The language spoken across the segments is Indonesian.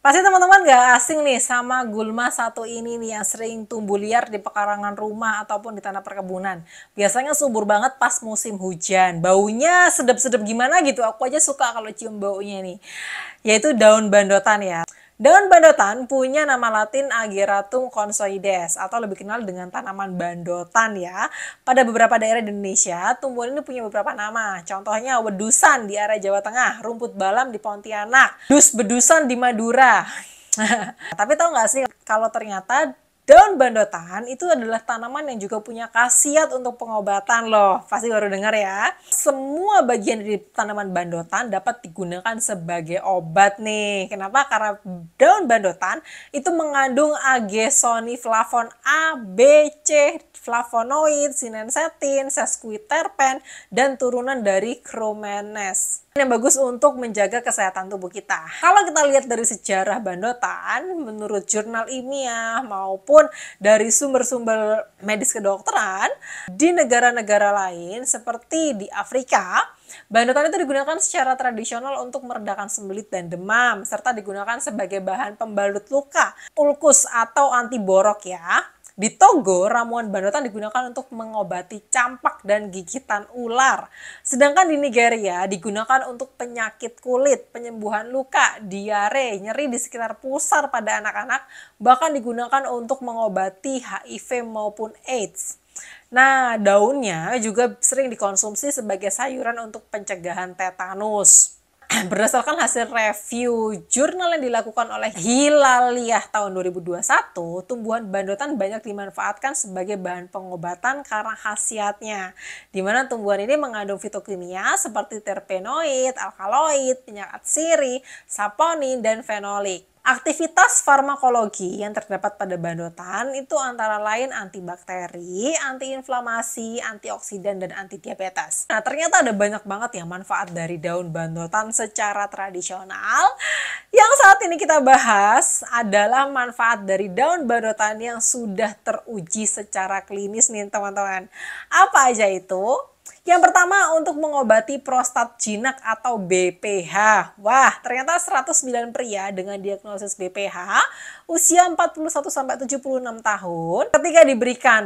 Pasti teman-teman gak asing nih sama gulma satu ini nih yang sering tumbuh liar di pekarangan rumah ataupun di tanah perkebunan. Biasanya subur banget pas musim hujan. Baunya sedap-sedap gimana gitu. Aku aja suka kalau cium baunya nih. Yaitu daun bandotan ya. Daun bandotan punya nama latin Ageratum consoides atau lebih kenal dengan tanaman bandotan ya. Pada beberapa daerah di Indonesia, tumbuhan ini punya beberapa nama. Contohnya wedusan di area Jawa Tengah, rumput balam di Pontianak, dus bedusan di Madura. Tapi tau nggak sih kalau ternyata Daun bandotan itu adalah tanaman yang juga punya khasiat untuk pengobatan loh. Pasti baru dengar ya. Semua bagian dari tanaman bandotan dapat digunakan sebagai obat nih. Kenapa? Karena daun bandotan itu mengandung flavon A, B, C, flavonoid, sinensetin, sesquiterpen, dan turunan dari kromenes yang bagus untuk menjaga kesehatan tubuh kita. Kalau kita lihat dari sejarah bandotan, menurut jurnal ilmiah maupun dari sumber-sumber medis kedokteran, di negara-negara lain seperti di Afrika, bandotan itu digunakan secara tradisional untuk meredakan sembelit dan demam, serta digunakan sebagai bahan pembalut luka, ulkus atau antiborok ya. Di Togo, ramuan bandotan digunakan untuk mengobati campak dan gigitan ular. Sedangkan di Nigeria digunakan untuk penyakit kulit, penyembuhan luka, diare, nyeri di sekitar pusar pada anak-anak, bahkan digunakan untuk mengobati HIV maupun AIDS. Nah, daunnya juga sering dikonsumsi sebagai sayuran untuk pencegahan tetanus. berdasarkan hasil review jurnal yang dilakukan oleh Hilaliah tahun 2021, tumbuhan bandotan banyak dimanfaatkan sebagai bahan pengobatan karena khasiatnya. Di mana tumbuhan ini mengandung fitokimia seperti terpenoid, alkaloid, minyak atsiri, saponin, dan fenolik. Aktivitas farmakologi yang terdapat pada bandotan itu antara lain antibakteri, antiinflamasi, antioksidan, dan anti diabetes. Nah, ternyata ada banyak banget yang manfaat dari daun bandotan secara tradisional. Yang saat ini kita bahas adalah manfaat dari daun bandotan yang sudah teruji secara klinis nih teman-teman. Apa aja itu? Yang pertama untuk mengobati prostat jinak atau BPH. Wah, ternyata 109 pria dengan diagnosis BPH usia 41 sampai 76 tahun ketika diberikan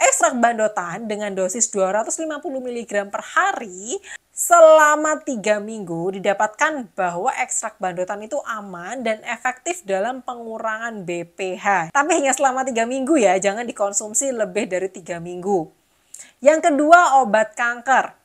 ekstrak bandotan dengan dosis 250 mg per hari selama 3 minggu didapatkan bahwa ekstrak bandotan itu aman dan efektif dalam pengurangan BPH. Tapi hanya selama 3 minggu ya, jangan dikonsumsi lebih dari 3 minggu. Yang kedua, obat kanker.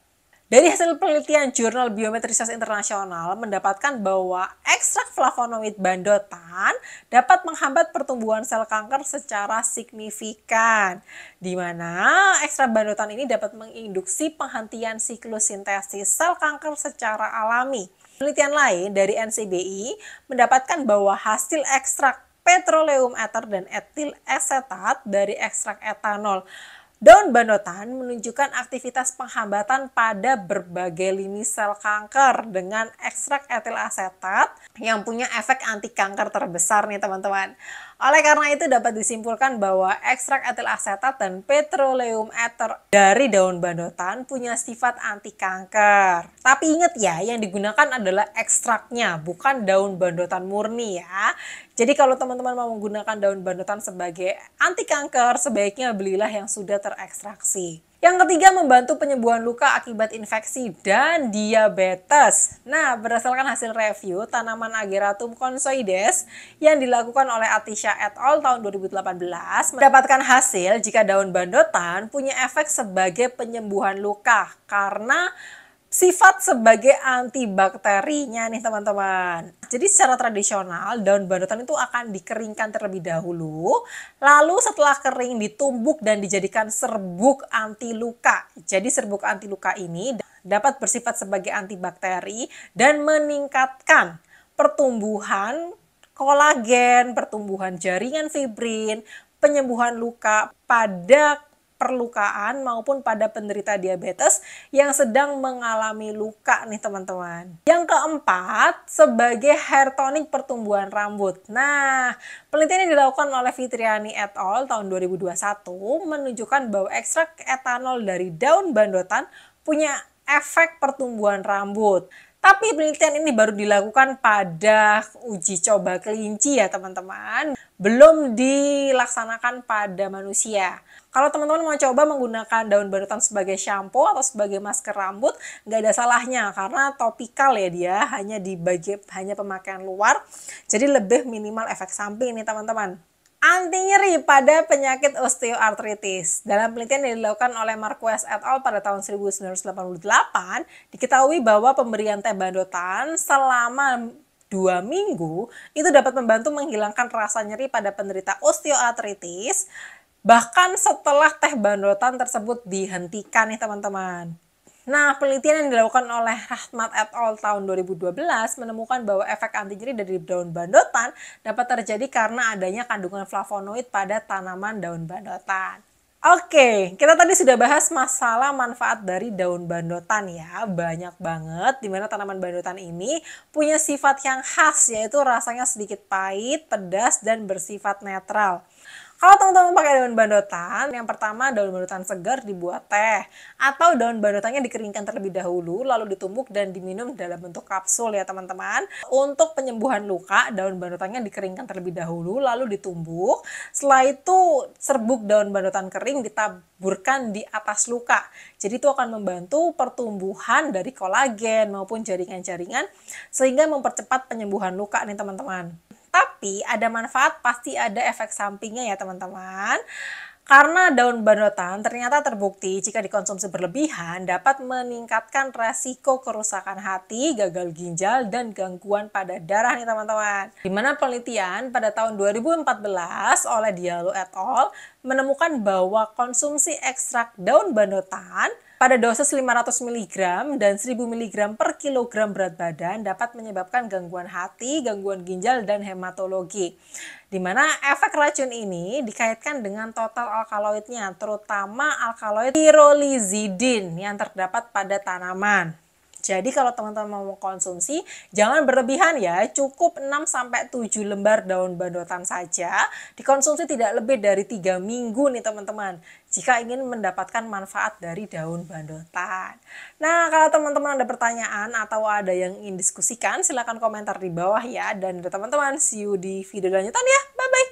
Dari hasil penelitian jurnal Biomed Internasional mendapatkan bahwa ekstrak flavonoid bandotan dapat menghambat pertumbuhan sel kanker secara signifikan. Di mana ekstrak bandotan ini dapat menginduksi penghentian siklus sintesis sel kanker secara alami. Penelitian lain dari NCBI mendapatkan bahwa hasil ekstrak petroleum ether dan etil esetat dari ekstrak etanol Daun bandotan menunjukkan aktivitas penghambatan pada berbagai lini sel kanker dengan ekstrak etil asetat yang punya efek anti kanker terbesar nih teman-teman. Oleh karena itu dapat disimpulkan bahwa ekstrak etil asetat dan petroleum ether dari daun bandotan punya sifat anti kanker. Tapi ingat ya, yang digunakan adalah ekstraknya, bukan daun bandotan murni ya. Jadi kalau teman-teman mau menggunakan daun bandotan sebagai anti kanker, sebaiknya belilah yang sudah terekstraksi. Yang ketiga, membantu penyembuhan luka akibat infeksi dan diabetes. Nah, berdasarkan hasil review tanaman Ageratum consoides yang dilakukan oleh Atisha et al. tahun 2018, mendapatkan hasil jika daun bandotan punya efek sebagai penyembuhan luka karena sifat sebagai antibakterinya nih teman-teman. Jadi secara tradisional daun banutan itu akan dikeringkan terlebih dahulu, lalu setelah kering ditumbuk dan dijadikan serbuk anti luka. Jadi serbuk anti luka ini dapat bersifat sebagai antibakteri dan meningkatkan pertumbuhan kolagen, pertumbuhan jaringan fibrin, penyembuhan luka pada perlukaan maupun pada penderita diabetes yang sedang mengalami luka nih teman-teman. Yang keempat, sebagai hair tonic pertumbuhan rambut. Nah, penelitian yang dilakukan oleh Fitriani et al. tahun 2021 menunjukkan bahwa ekstrak etanol dari daun bandotan punya efek pertumbuhan rambut. Tapi penelitian ini baru dilakukan pada uji coba kelinci ya teman-teman, belum dilaksanakan pada manusia. Kalau teman-teman mau coba menggunakan daun barutan sebagai shampoo atau sebagai masker rambut, nggak ada salahnya karena topikal ya dia, hanya di budget, hanya pemakaian luar, jadi lebih minimal efek samping nih teman-teman anti nyeri pada penyakit osteoartritis. Dalam penelitian yang dilakukan oleh Marquez et al. pada tahun 1988, diketahui bahwa pemberian teh bandotan selama dua minggu itu dapat membantu menghilangkan rasa nyeri pada penderita osteoartritis bahkan setelah teh bandotan tersebut dihentikan nih teman-teman. Nah, penelitian yang dilakukan oleh Rahmat et al. tahun 2012 menemukan bahwa efek anti nyeri dari daun bandotan dapat terjadi karena adanya kandungan flavonoid pada tanaman daun bandotan. Oke, kita tadi sudah bahas masalah manfaat dari daun bandotan ya. Banyak banget dimana tanaman bandotan ini punya sifat yang khas yaitu rasanya sedikit pahit, pedas, dan bersifat netral. Kalau teman-teman pakai daun bandotan, yang pertama daun bandotan segar dibuat teh atau daun bandotannya dikeringkan terlebih dahulu lalu ditumbuk dan diminum dalam bentuk kapsul ya teman-teman. Untuk penyembuhan luka, daun bandotannya dikeringkan terlebih dahulu lalu ditumbuk. Setelah itu serbuk daun bandotan kering ditaburkan di atas luka. Jadi itu akan membantu pertumbuhan dari kolagen maupun jaringan-jaringan sehingga mempercepat penyembuhan luka nih teman-teman. Tapi ada manfaat pasti ada efek sampingnya ya teman-teman. Karena daun bandotan ternyata terbukti jika dikonsumsi berlebihan dapat meningkatkan resiko kerusakan hati, gagal ginjal, dan gangguan pada darah nih teman-teman. Di mana penelitian pada tahun 2014 oleh Dialo et al. menemukan bahwa konsumsi ekstrak daun bandotan pada dosis 500 mg dan 1000 mg per kilogram berat badan dapat menyebabkan gangguan hati, gangguan ginjal, dan hematologi. Di mana efek racun ini dikaitkan dengan total alkaloidnya, terutama alkaloid tirolizidin yang terdapat pada tanaman. Jadi kalau teman-teman mau konsumsi, jangan berlebihan ya, cukup 6-7 lembar daun bandotan saja, dikonsumsi tidak lebih dari 3 minggu nih teman-teman, jika ingin mendapatkan manfaat dari daun bandotan. Nah, kalau teman-teman ada pertanyaan atau ada yang ingin diskusikan, silahkan komentar di bawah ya, dan teman-teman, see you di video lanjutan ya, bye-bye!